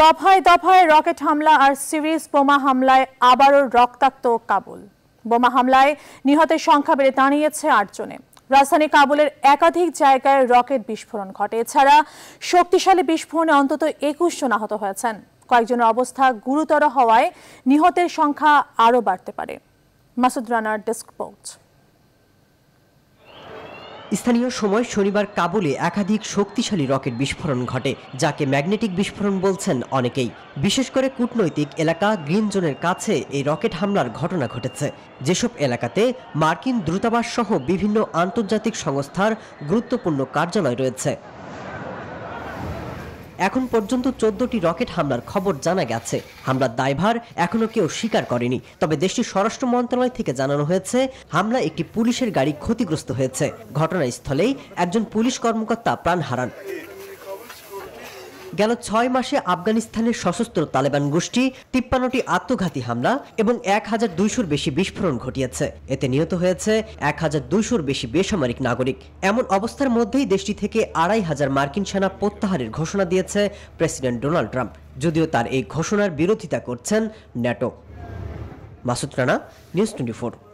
দফায় দফায় রকেট হামলা আর সিরিজ বোমা হামলায় আবারও রক্তাক্ত কাবুল বোমা হামলায় নিহতের সংখ্যা বেড়ে দাঁড়িয়েছে আটজনে রাজধানী কাবুলের একাধিক জায়গায় রকেট বিস্ফোরণ ঘটে এছাড়া শক্তিশালী বিস্ফোরণে অন্তত একুশ জন আহত হয়েছেন কয়েকজনের অবস্থা গুরুতর হওয়ায় নিহতের সংখ্যা আরও বাড়তে পারে মাসুদ রানার ডেস্ক পৌঁছ স্থানীয় সময় শনিবার কাবুলে একাধিক শক্তিশালী রকেট বিস্ফোরণ ঘটে যাকে ম্যাগনেটিক বিস্ফোরণ বলছেন অনেকেই বিশেষ করে কূটনৈতিক এলাকা গ্রিন জোনের কাছে এই রকেট হামলার ঘটনা ঘটেছে যেসব এলাকাতে মার্কিন দূতাবাস সহ বিভিন্ন আন্তর্জাতিক সংস্থার গুরুত্বপূর্ণ কার্যালয় রয়েছে এখন পর্যন্ত চোদ্দটি রকেট হামলার খবর জানা গেছে হামলার দায়ভার এখনো কেউ স্বীকার করেনি তবে দেশটির স্বরাষ্ট্র মন্ত্রণালয় থেকে জানানো হয়েছে হামলা একটি পুলিশের গাড়ি ক্ষতিগ্রস্ত হয়েছে ঘটনাস্থলেই একজন পুলিশ কর্মকর্তা প্রাণ হারান গেল ছয় মাসে আফগানিস্তানের সশস্ত্র তালেবান গোষ্ঠী তিপ্পান্নটি আত্মঘাতী হামলা এবং এক হাজার দুইশোর বেশি বিস্ফোরণ ঘটিয়েছে এতে নিহত হয়েছে এক হাজার দুইশোর বেশি বেসামরিক নাগরিক এমন অবস্থার মধ্যেই দেশটি থেকে আড়াই হাজার মার্কিন সেনা প্রত্যাহারের ঘোষণা দিয়েছে প্রেসিডেন্ট ডোনাল্ড ট্রাম্প যদিও তার এই ঘোষণার বিরোধিতা করছেন NATO Masud Rana news twenty